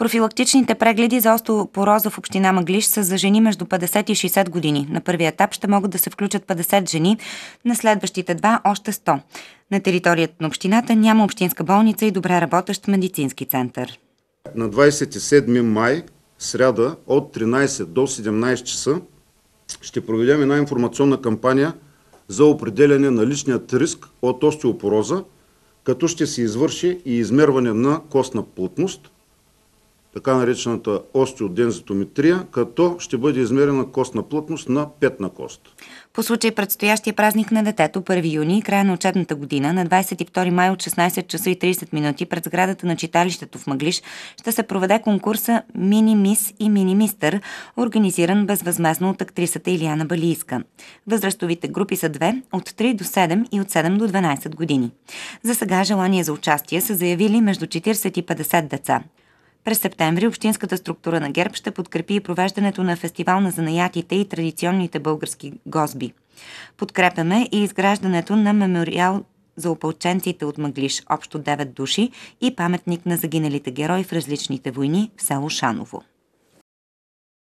Профилактичните прегледи за остеопороза в община Мъглиш са за жени между 50 и 60 години. На първия етап ще могат да се включат 50 жени, на следващите два още 100. На територията на общината няма общинска болница и добре работещ медицински център. На 27 май, сряда, от 13 до 17 часа, ще проведем една информационна кампания за определяне на личният риск от остеопороза, като ще се извърши и измерване на костна плътност – така наречената остеодензитометрия, като ще бъде измерена костна плътност на 5 на кост. По случай предстоящия празник на детето 1 юни, края на учебната година, на 22 май от 16 часа и 30 минути пред сградата на читалището в Мъглиш ще се проведе конкурса Мини Мис и Мини Мистър, организиран безвъзмезно от актрисата Илияна Балийска. Възрастовите групи са две – от 3 до 7 и от 7 до 12 години. За сега желание за участие са заявили между 40 и 50 деца. През септември Общинската структура на ГЕРБ ще подкрепи и провеждането на фестивал на занаятите и традиционните български госби. Подкрепяме и изграждането на мемориал за опълченците от Мъглиш, общо 9 души и паметник на загиналите герои в различните войни в село Шаново.